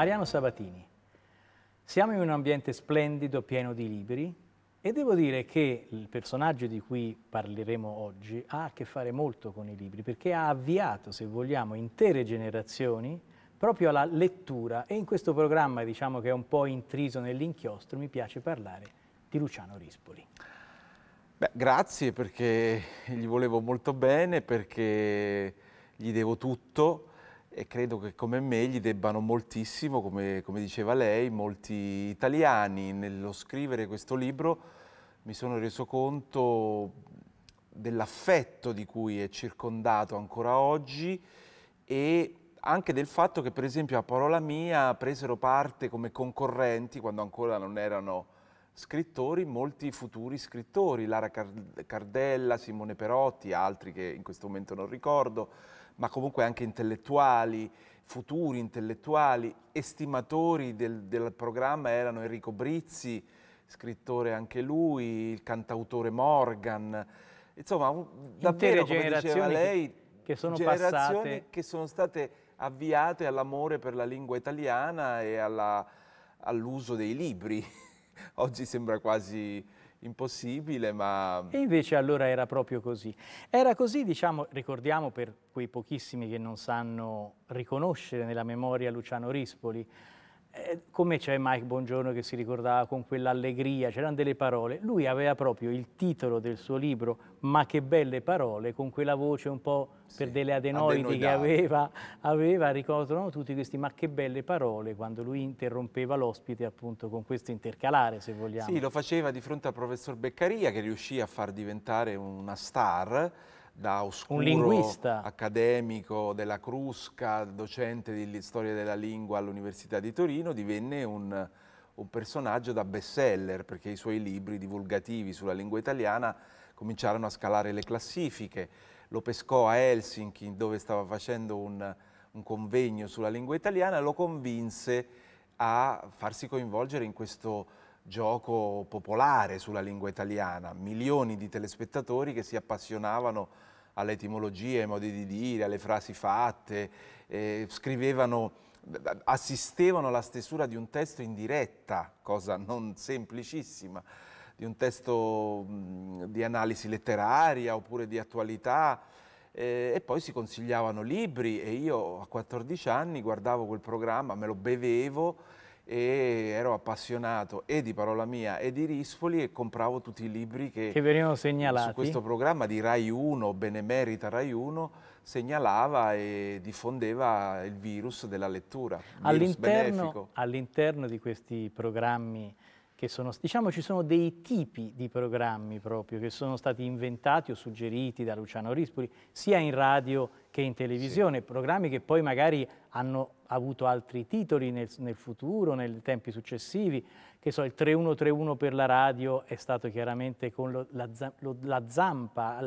Mariano Sabatini. Siamo in un ambiente splendido, pieno di libri, e devo dire che il personaggio di cui parleremo oggi ha a che fare molto con i libri, perché ha avviato, se vogliamo, intere generazioni proprio alla lettura e in questo programma, diciamo che è un po' intriso nell'inchiostro, mi piace parlare di Luciano Rispoli. Beh, grazie perché gli volevo molto bene, perché gli devo tutto e credo che come me gli debbano moltissimo, come, come, diceva lei, molti italiani. Nello scrivere questo libro mi sono reso conto dell'affetto di cui è circondato ancora oggi e anche del fatto che per esempio a Parola Mia presero parte come concorrenti quando ancora non erano scrittori, molti futuri scrittori, Lara Cardella, Simone Perotti, altri che in questo momento non ricordo, ma comunque anche intellettuali, futuri intellettuali, estimatori del, del programma erano Enrico Brizzi, scrittore anche lui, il cantautore Morgan, insomma davvero Intere come diceva lei, che sono generazioni passate. che sono state avviate all'amore per la lingua italiana e all'uso all dei libri. oggi sembra quasi impossibile, ma... E invece allora era proprio così. Era così, diciamo, ricordiamo per quei pochissimi che non sanno riconoscere nella memoria Luciano Rispoli, eh, come c'è Mike Bongiorno che si ricordava con quell'allegria, c'erano delle parole, lui aveva proprio il titolo del suo libro Ma che belle parole, con quella voce un po' per sì, delle adenoidi adenoidate. che aveva, aveva ricordano tutti questi Ma che belle parole, quando lui interrompeva l'ospite appunto con questo intercalare se vogliamo. Sì, lo faceva di fronte al professor Beccaria che riuscì a far diventare una star, da oscuro accademico della Crusca, docente di storia della lingua all'Università di Torino, divenne un, un personaggio da bestseller perché i suoi libri divulgativi sulla lingua italiana cominciarono a scalare le classifiche. Lo pescò a Helsinki dove stava facendo un, un convegno sulla lingua italiana e lo convinse a farsi coinvolgere in questo gioco popolare sulla lingua italiana, milioni di telespettatori che si appassionavano alle etimologie, ai modi di dire, alle frasi fatte, eh, scrivevano assistevano alla stesura di un testo in diretta, cosa non semplicissima, di un testo mh, mm, di analisi letteraria oppure di attualità eh, e poi si consigliavano libri e io a 14 anni guardavo quel programma, me lo bevevo e ero appassionato e di Parola Mia e di Rispoli e compravo tutti i libri che, che venivano segnalati su questo programma di Rai 1, Benemerita Rai 1 segnalava e diffondeva il virus della lettura, all'interno, all di questi programmi che sono, diciamo ci sono dei tipi di programmi proprio che sono stati inventati o suggeriti da Luciano Rispoli sia in radio che in televisione, sì. programmi che poi magari hanno avuto altri titoli nel, nel futuro, nei tempi successivi, che so, il 3131 per la radio è stato chiaramente con lo, la, lo, la, zampa,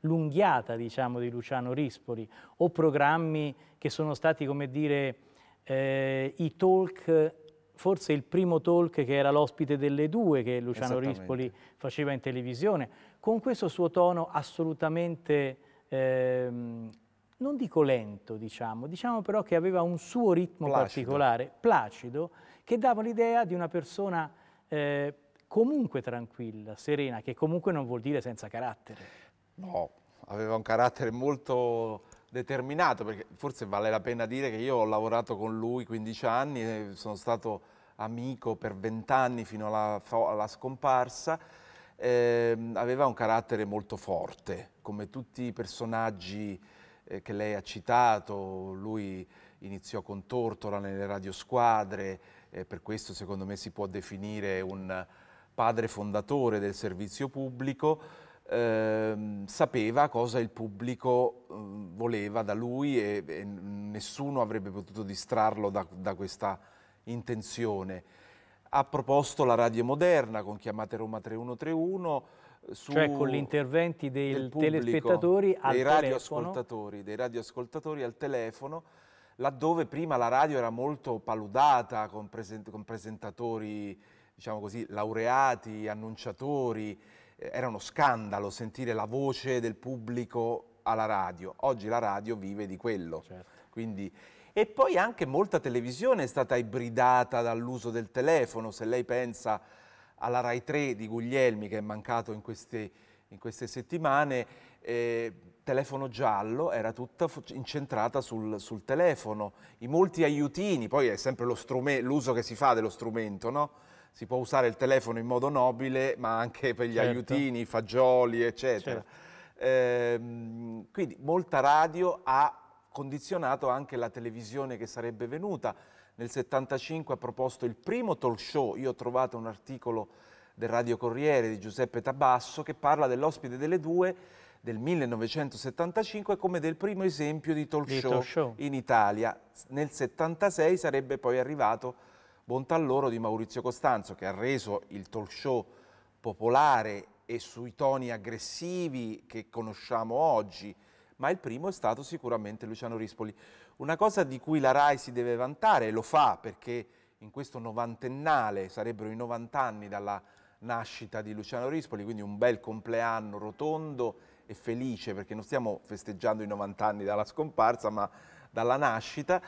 l'unghiata diciamo di Luciano Rispoli, o programmi che sono stati come dire eh, i talk forse il primo talk che era l'ospite delle due che Luciano Rispoli faceva in televisione, con questo suo tono assolutamente, ehm, non dico lento diciamo, diciamo però che aveva un suo ritmo placido. particolare, placido, che dava l'idea di una persona eh, comunque tranquilla, serena, che comunque non vuol dire senza carattere. No, aveva un carattere molto determinato, perché forse vale la pena dire che io ho lavorato con lui 15 anni, sono stato amico per 20 anni fino alla, alla scomparsa, eh, aveva un carattere molto forte, come tutti i personaggi eh, che lei ha citato, lui iniziò con Tortora nelle radiosquadre, eh, per questo secondo me si può definire un padre fondatore del servizio pubblico, ehm, sapeva cosa il pubblico eh, voleva da lui e, e, nessuno avrebbe potuto distrarlo da, da questa intenzione. Ha proposto la radio moderna con chiamate Roma 3131, eh, cioè con gli interventi dei telespettatori al dei radioascoltatori, dei radioascoltatori al telefono, laddove prima la radio era molto paludata con, present con presentatori, diciamo così, laureati, annunciatori, era uno scandalo sentire la voce del pubblico alla radio. Oggi la radio vive di quello. Certo. Quindi, e poi anche molta televisione è stata ibridata dall'uso del telefono. Se lei pensa alla Rai 3 di Guglielmi, che è mancato in queste, in queste settimane, eh, telefono giallo era tutta incentrata sul, sul, telefono. I molti aiutini, poi è sempre l'uso che si fa dello strumento, no? si può usare il telefono in modo nobile, ma anche per gli certo. aiutini, i fagioli, eccetera. Certo. Ehm, quindi molta radio ha condizionato anche la televisione che sarebbe venuta. Nel 75 ha proposto il primo talk show, io ho trovato un articolo del Radio Corriere di Giuseppe Tabasso che parla dell'ospite delle due del 1975 come del primo esempio di talk, di show, talk show in Italia. Nel 76 sarebbe poi arrivato Bontà loro di Maurizio Costanzo, che ha reso il talk show popolare e sui toni aggressivi che conosciamo oggi, ma il primo è stato sicuramente Luciano Rispoli. Una cosa di cui la RAI si deve vantare, e lo fa perché in questo novantennale sarebbero i 90 anni dalla nascita di Luciano Rispoli, quindi un bel compleanno rotondo e felice perché non stiamo festeggiando i 90 anni dalla scomparsa ma dalla nascita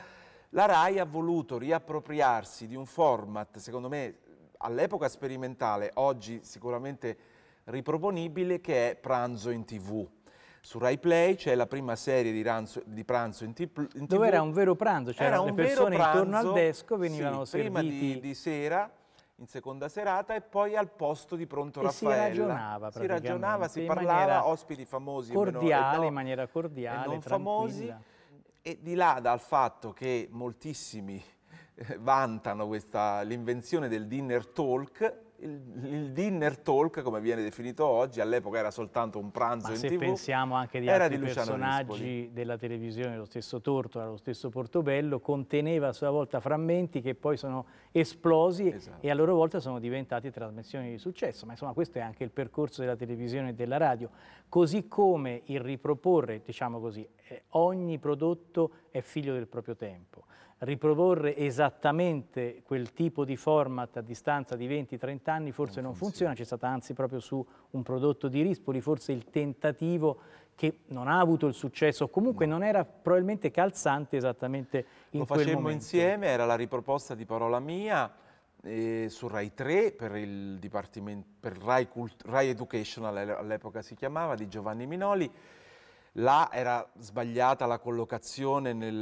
la RAI ha voluto riappropriarsi di un format, secondo me, all'epoca sperimentale, oggi sicuramente riproponibile, che è Pranzo in TV. Su Rai Play c'è la prima serie di, ranzo, di pranzo in, in, TV. Dove era un vero pranzo, cioè era le persone pranzo, intorno al desco venivano sì, serviti. Prima di, di sera in seconda serata e poi al posto di Pronto e Raffaella. Si ragionava, si ragionava, si parlava, ospiti famosi cordiale, meno, no, in maniera cordiale, e non famosi. E di là dal fatto che moltissimi eh, vantano l'invenzione del dinner talk, il, il, dinner talk, come viene definito oggi, all'epoca era soltanto un pranzo Ma in se TV, pensiamo anche di altri di personaggi Rispoli. della televisione, lo stesso Torto, lo stesso Portobello, conteneva a sua volta frammenti che poi sono esplosi esatto. e a loro volta sono diventati trasmissioni di successo. Ma insomma questo è anche il percorso della televisione e della radio, così come il riproporre, diciamo così, eh, ogni prodotto è figlio del proprio tempo. Riproporre esattamente quel tipo di format a distanza di 20-30 anni forse non, non funziona, funziona. c'è stato anzi proprio su un prodotto di Rispoli forse il tentativo che non ha avuto il successo, comunque no. non era probabilmente calzante esattamente in Lo quel momento. Lo facemmo insieme, era la riproposta di Parola Mia, eh, su Rai 3 per il Dipartimento per Rai, Cult Rai Educational all'epoca si chiamava di Giovanni Minoli Là era sbagliata la collocazione nel,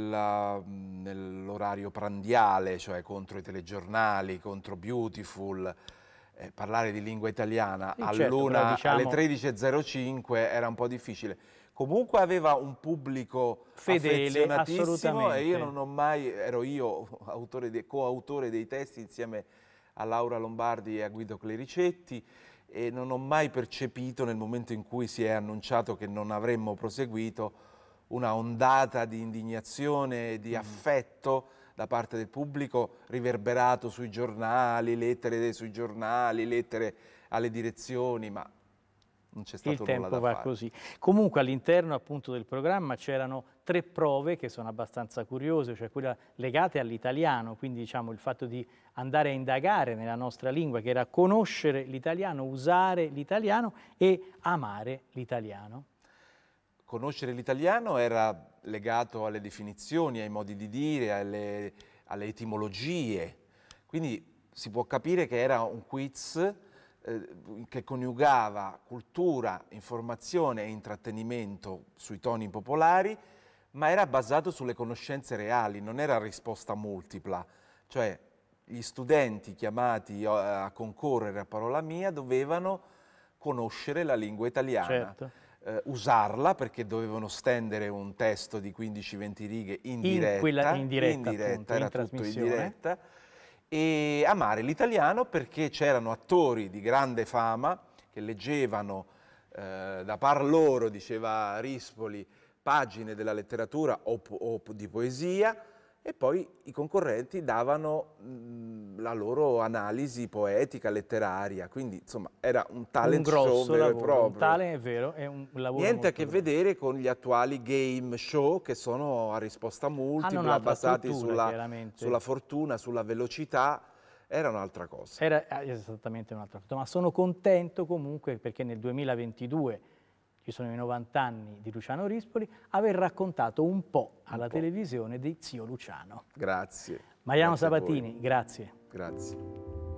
nell'orario prandiale, cioè contro i telegiornali, contro Beautiful. Eh, parlare di lingua italiana sì, all'una, certo, diciamo... alle 13.05 era un po' difficile. Comunque aveva un pubblico fedele, affezionatissimo e io non ho mai, ero io autore de, coautore dei testi insieme a Laura Lombardi e a Guido Clericetti e non ho mai percepito nel momento in cui si è annunciato che non avremmo proseguito una ondata di indignazione, e di mm. affetto da parte del pubblico riverberato sui giornali, lettere sui giornali, lettere alle direzioni, ma non c'è stato il tempo va fare. così. Comunque all'interno appunto del programma c'erano tre prove che sono abbastanza curiose, cioè quella legate all'italiano, quindi diciamo il fatto di andare a indagare nella nostra lingua, che era conoscere l'italiano, usare l'italiano e amare l'italiano. Conoscere l'italiano era legato alle definizioni, ai modi di dire, alle, alle etimologie, quindi si può capire che era un quiz eh, che coniugava cultura, informazione e intrattenimento sui toni popolari, ma era basato sulle conoscenze reali, non era risposta multipla. Cioè gli studenti chiamati eh, a concorrere a Parola Mia dovevano conoscere la lingua italiana, certo. eh, usarla perché dovevano stendere un testo di 15-20 righe in, in diretta, quella, in diretta, in diretta appunto, era in tutto in diretta e amare l'italiano perché c'erano attori di grande fama che leggevano eh, da par loro, diceva Rispoli, pagine della letteratura o, o di poesia, e poi i concorrenti davano mh, la loro analisi poetica, letteraria, quindi insomma era un talent un show vero lavoro, e proprio. Un talent è vero, è un lavoro Niente a che bello. vedere con gli attuali game show che sono a risposta multipla, basati sulla, sulla fortuna, sulla velocità, era un'altra cosa. Era eh, esattamente un'altra cosa, ma sono contento comunque perché nel 2022 ci sono i 90 anni di Luciano Rispoli, aver raccontato un po' alla un po'. televisione di zio Luciano. Grazie. Mariano grazie Sabatini, grazie. Grazie.